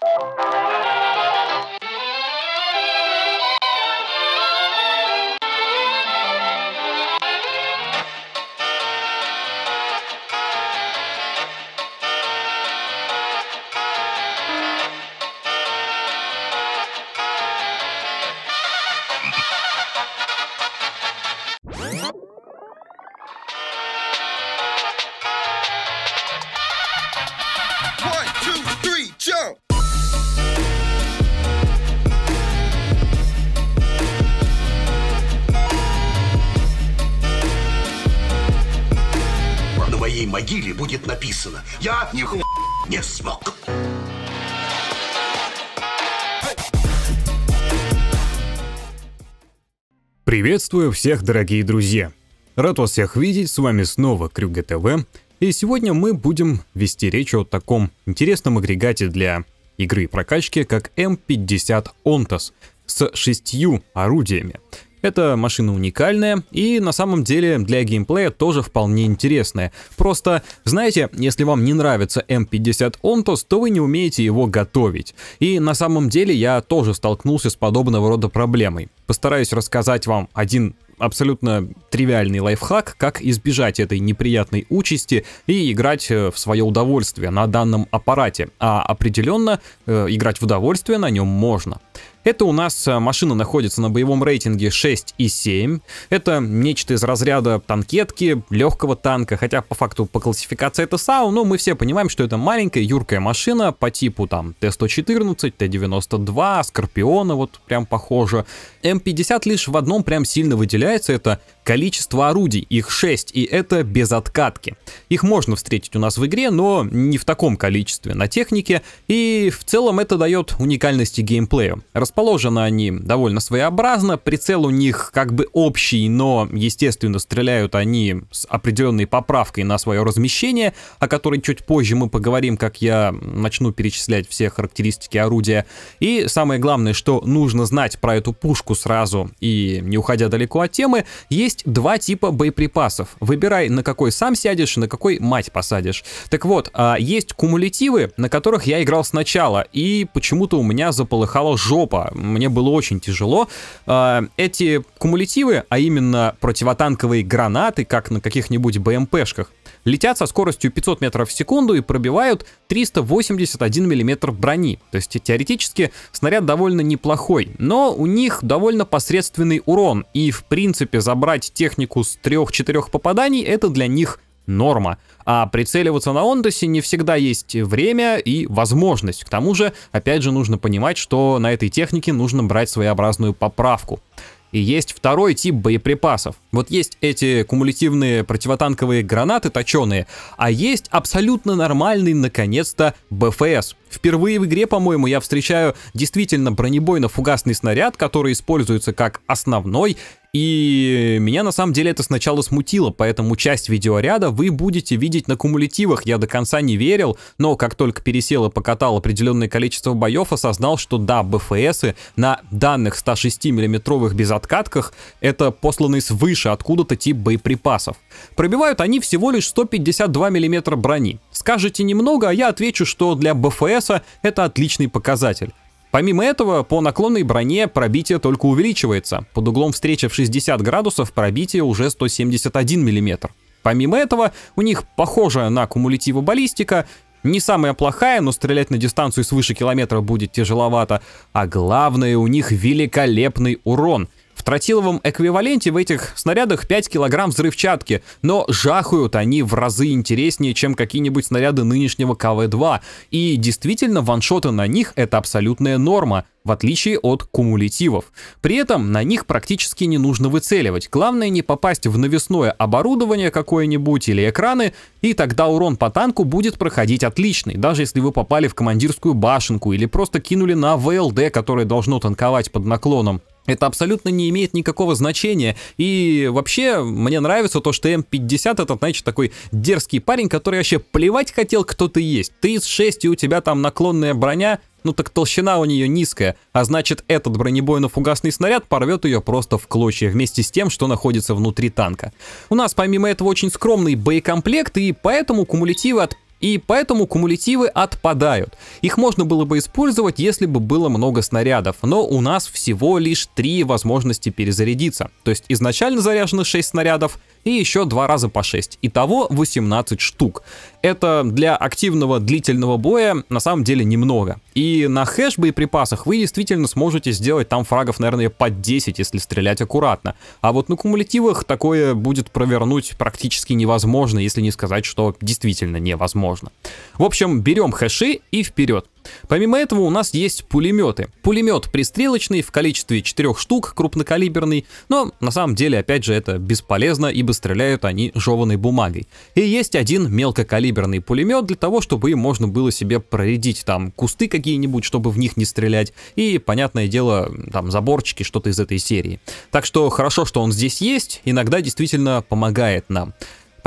Thank you. моей могиле будет написано «Я нихуя не смог». Приветствую всех, дорогие друзья! Рад вас всех видеть, с вами снова Крюга ТВ, и сегодня мы будем вести речь о таком интересном агрегате для игры и прокачки, как М50 Онтас с шестью орудиями – эта машина уникальная и на самом деле для геймплея тоже вполне интересная. Просто, знаете, если вам не нравится М50 Онтос, то вы не умеете его готовить. И на самом деле я тоже столкнулся с подобного рода проблемой. Постараюсь рассказать вам один абсолютно тривиальный лайфхак, как избежать этой неприятной участи и играть э, в свое удовольствие на данном аппарате. А определенно э, играть в удовольствие на нем можно. Это у нас э, машина находится на боевом рейтинге 6 и 7. Это нечто из разряда танкетки, легкого танка, хотя по факту по классификации это САУ, но мы все понимаем, что это маленькая юркая машина по типу там Т-114, Т-92, Скорпиона, вот прям похоже. М50 лишь в одном прям сильно выделяется отличается, это количество орудий, их 6, и это без откатки. Их можно встретить у нас в игре, но не в таком количестве на технике, и в целом это дает уникальности геймплею. Расположены они довольно своеобразно, прицел у них как бы общий, но, естественно, стреляют они с определенной поправкой на свое размещение, о которой чуть позже мы поговорим, как я начну перечислять все характеристики орудия. И самое главное, что нужно знать про эту пушку сразу, и не уходя далеко от системы есть два типа боеприпасов. Выбирай, на какой сам сядешь, на какой мать посадишь. Так вот, а, есть кумулятивы, на которых я играл сначала, и почему-то у меня заполыхала жопа. Мне было очень тяжело. А, эти кумулятивы, а именно противотанковые гранаты, как на каких-нибудь БМПшках, летят со скоростью 500 метров в секунду и пробивают 381 миллиметр брони. То есть теоретически снаряд довольно неплохой, но у них довольно посредственный урон, и в принципе забрать технику с 3-4 попаданий это для них норма. А прицеливаться на Ондосе не всегда есть время и возможность. К тому же, опять же, нужно понимать, что на этой технике нужно брать своеобразную поправку. И есть второй тип боеприпасов. Вот есть эти кумулятивные противотанковые гранаты точеные, а есть абсолютно нормальный, наконец-то, БФС. Впервые в игре, по-моему, я встречаю действительно бронебойно-фугасный снаряд, который используется как основной, и меня на самом деле это сначала смутило, поэтому часть видеоряда вы будете видеть на кумулятивах. Я до конца не верил, но как только пересел и покатал определенное количество боев, осознал, что да, БФСы на данных 106 миллиметровых безоткатках это посланы свыше откуда-то тип боеприпасов. Пробивают они всего лишь 152 мм брони. Скажете немного, а я отвечу, что для БФСа это отличный показатель. Помимо этого, по наклонной броне пробитие только увеличивается. Под углом встречи в 60 градусов пробитие уже 171 мм. Помимо этого, у них похожая на кумулятиву баллистика, не самая плохая, но стрелять на дистанцию свыше километра будет тяжеловато, а главное у них великолепный урон — в тротиловом эквиваленте в этих снарядах 5 килограмм взрывчатки, но жахают они в разы интереснее, чем какие-нибудь снаряды нынешнего КВ-2, и действительно ваншоты на них это абсолютная норма, в отличие от кумулятивов. При этом на них практически не нужно выцеливать, главное не попасть в навесное оборудование какое-нибудь или экраны, и тогда урон по танку будет проходить отличный, даже если вы попали в командирскую башенку или просто кинули на ВЛД, которое должно танковать под наклоном. Это абсолютно не имеет никакого значения. И вообще, мне нравится то, что М50 это, значит, такой дерзкий парень, который вообще плевать хотел, кто ты есть. Ты из 6, и у тебя там наклонная броня, ну так толщина у нее низкая, а значит этот бронебойно-фугасный снаряд порвет ее просто в клочья вместе с тем, что находится внутри танка. У нас помимо этого очень скромный боекомплект, и поэтому кумулятивы от и поэтому кумулятивы отпадают. Их можно было бы использовать, если бы было много снарядов, но у нас всего лишь три возможности перезарядиться. То есть изначально заряжено 6 снарядов и еще два раза по 6. Итого 18 штук. Это для активного длительного боя на самом деле немного. И на хэш боеприпасах вы действительно сможете сделать там фрагов, наверное, под 10, если стрелять аккуратно. А вот на кумулятивах такое будет провернуть практически невозможно, если не сказать, что действительно невозможно можно. В общем, берем хэши и вперед. Помимо этого у нас есть пулеметы. Пулемет пристрелочный в количестве 4 штук, крупнокалиберный, но на самом деле, опять же, это бесполезно, ибо стреляют они жеванной бумагой. И есть один мелкокалиберный пулемет для того, чтобы им можно было себе проредить там кусты какие-нибудь, чтобы в них не стрелять, и, понятное дело, там заборчики, что-то из этой серии. Так что хорошо, что он здесь есть, иногда действительно помогает нам.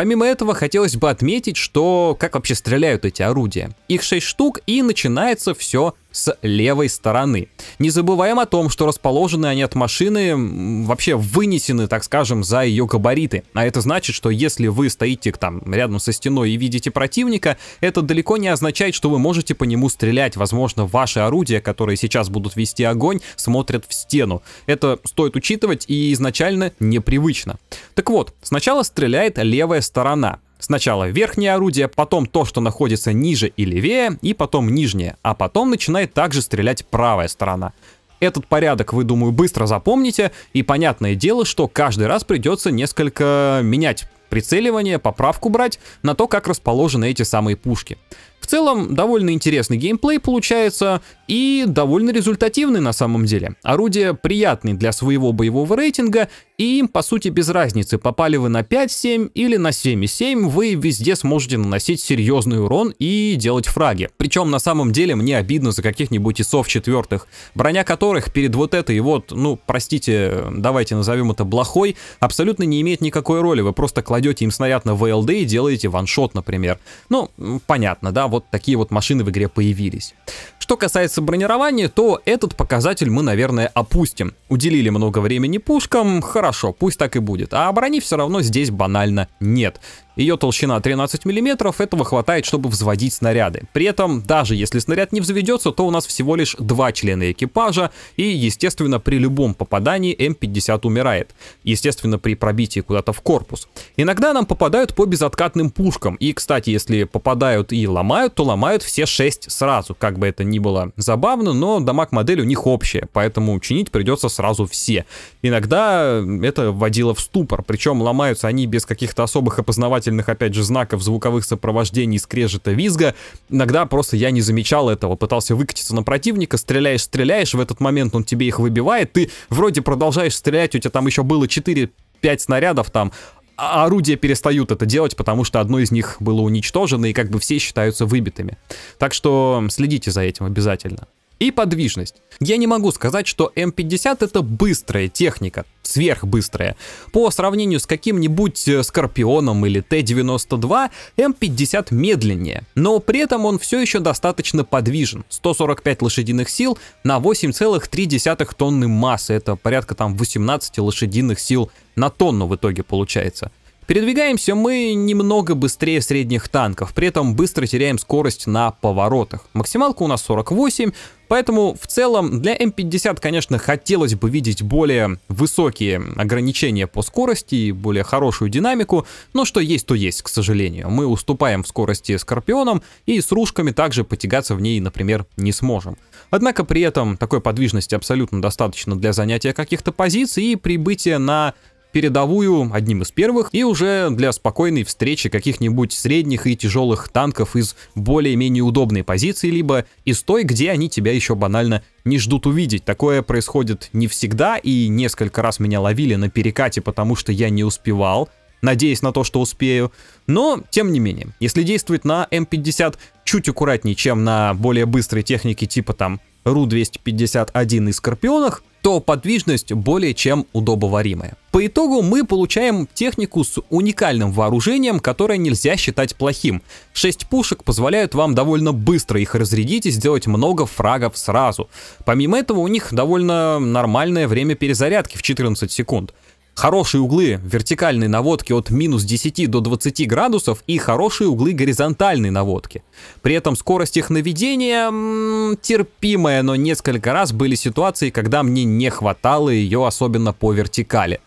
Помимо этого, хотелось бы отметить, что как вообще стреляют эти орудия. Их 6 штук, и начинается все с левой стороны. Не забываем о том, что расположены они от машины вообще вынесены, так скажем, за ее габариты. А это значит, что если вы стоите там рядом со стеной и видите противника, это далеко не означает, что вы можете по нему стрелять. Возможно, ваши орудия, которые сейчас будут вести огонь, смотрят в стену. Это стоит учитывать и изначально непривычно. Так вот, сначала стреляет левая сторона. Сначала верхнее орудие, потом то, что находится ниже и левее, и потом нижнее, а потом начинает также стрелять правая сторона. Этот порядок, вы, думаю, быстро запомните, и понятное дело, что каждый раз придется несколько менять прицеливание, поправку брать на то, как расположены эти самые пушки. В целом, довольно интересный геймплей получается и довольно результативный на самом деле. Орудия приятные для своего боевого рейтинга, и им по сути без разницы, попали вы на 5-7 или на 7 7 вы везде сможете наносить серьезный урон и делать фраги. Причем на самом деле мне обидно за каких-нибудь ИСов четвертых, броня которых перед вот этой вот, ну простите, давайте назовем это блохой, абсолютно не имеет никакой роли, вы просто кладете им снаряд на ВЛД и делаете ваншот, например. Ну, понятно, да, вот такие вот машины в игре появились. Что касается бронирования, то этот показатель мы, наверное, опустим уделили много времени пушкам, хорошо, пусть так и будет. А брони все равно здесь банально нет. Ее толщина 13 мм, этого хватает, чтобы взводить снаряды. При этом, даже если снаряд не взведется, то у нас всего лишь два члена экипажа, и, естественно, при любом попадании М50 умирает. Естественно, при пробитии куда-то в корпус. Иногда нам попадают по безоткатным пушкам, и, кстати, если попадают и ломают, то ломают все шесть сразу. Как бы это ни было забавно, но дамаг модель у них общая, поэтому чинить придется сразу сразу все. Иногда это вводило в ступор, причем ломаются они без каких-то особых опознавательных, опять же, знаков, звуковых сопровождений, скрежета, визга. Иногда просто я не замечал этого, пытался выкатиться на противника, стреляешь, стреляешь, в этот момент он тебе их выбивает, ты вроде продолжаешь стрелять, у тебя там еще было 4 5 снарядов там, а орудия перестают это делать, потому что одно из них было уничтожено, и как бы все считаются выбитыми. Так что следите за этим обязательно и подвижность. Я не могу сказать, что М50 это быстрая техника, сверхбыстрая. По сравнению с каким-нибудь э, Скорпионом или Т-92, М50 медленнее, но при этом он все еще достаточно подвижен. 145 лошадиных сил на 8,3 тонны массы, это порядка там 18 лошадиных сил на тонну в итоге получается. Передвигаемся мы немного быстрее средних танков, при этом быстро теряем скорость на поворотах. Максималка у нас 48, поэтому в целом для М50, конечно, хотелось бы видеть более высокие ограничения по скорости и более хорошую динамику, но что есть, то есть, к сожалению. Мы уступаем в скорости Скорпионом и с ружками также потягаться в ней, например, не сможем. Однако при этом такой подвижности абсолютно достаточно для занятия каких-то позиций и прибытия на передовую одним из первых и уже для спокойной встречи каких-нибудь средних и тяжелых танков из более-менее удобной позиции, либо из той, где они тебя еще банально не ждут увидеть. Такое происходит не всегда, и несколько раз меня ловили на перекате, потому что я не успевал, надеясь на то, что успею. Но, тем не менее, если действовать на М50 чуть аккуратнее, чем на более быстрой технике типа там Ру-251 и Скорпионах, то подвижность более чем удобоваримая. По итогу мы получаем технику с уникальным вооружением, которое нельзя считать плохим. 6 пушек позволяют вам довольно быстро их разрядить и сделать много фрагов сразу. Помимо этого у них довольно нормальное время перезарядки в 14 секунд хорошие углы вертикальной наводки от минус 10 до 20 градусов и хорошие углы горизонтальной наводки. При этом скорость их наведения терпимая, но несколько раз были ситуации, когда мне не хватало ее особенно по вертикали.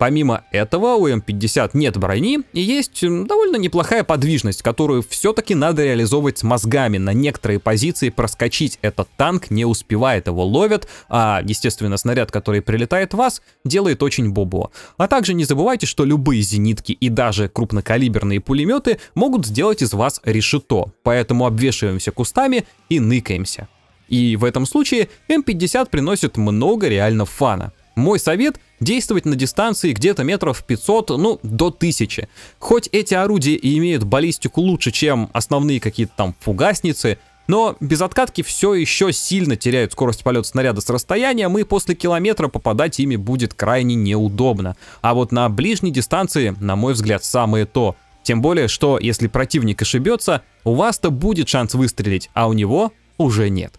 Помимо этого, у М50 нет брони и есть довольно неплохая подвижность, которую все-таки надо реализовывать мозгами. На некоторые позиции проскочить этот танк не успевает, его ловят, а, естественно, снаряд, который прилетает в вас, делает очень бобо. А также не забывайте, что любые зенитки и даже крупнокалиберные пулеметы могут сделать из вас решето, поэтому обвешиваемся кустами и ныкаемся. И в этом случае М50 приносит много реально фана. Мой совет – действовать на дистанции где-то метров 500, ну, до 1000. Хоть эти орудия и имеют баллистику лучше, чем основные какие-то там фугасницы, но без откатки все еще сильно теряют скорость полета снаряда с расстояния, и после километра попадать ими будет крайне неудобно. А вот на ближней дистанции, на мой взгляд, самое то. Тем более, что если противник ошибется, у вас-то будет шанс выстрелить, а у него уже нет.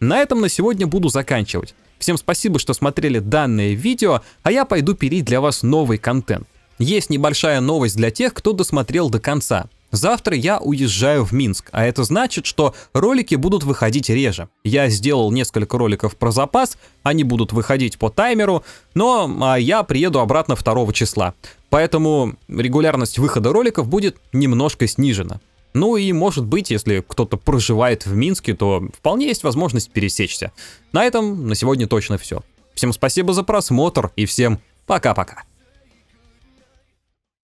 На этом на сегодня буду заканчивать. Всем спасибо, что смотрели данное видео, а я пойду пилить для вас новый контент. Есть небольшая новость для тех, кто досмотрел до конца. Завтра я уезжаю в Минск, а это значит, что ролики будут выходить реже. Я сделал несколько роликов про запас, они будут выходить по таймеру, но а я приеду обратно 2 числа. Поэтому регулярность выхода роликов будет немножко снижена. Ну и, может быть, если кто-то проживает в Минске, то вполне есть возможность пересечься. На этом на сегодня точно все. Всем спасибо за просмотр и всем пока-пока.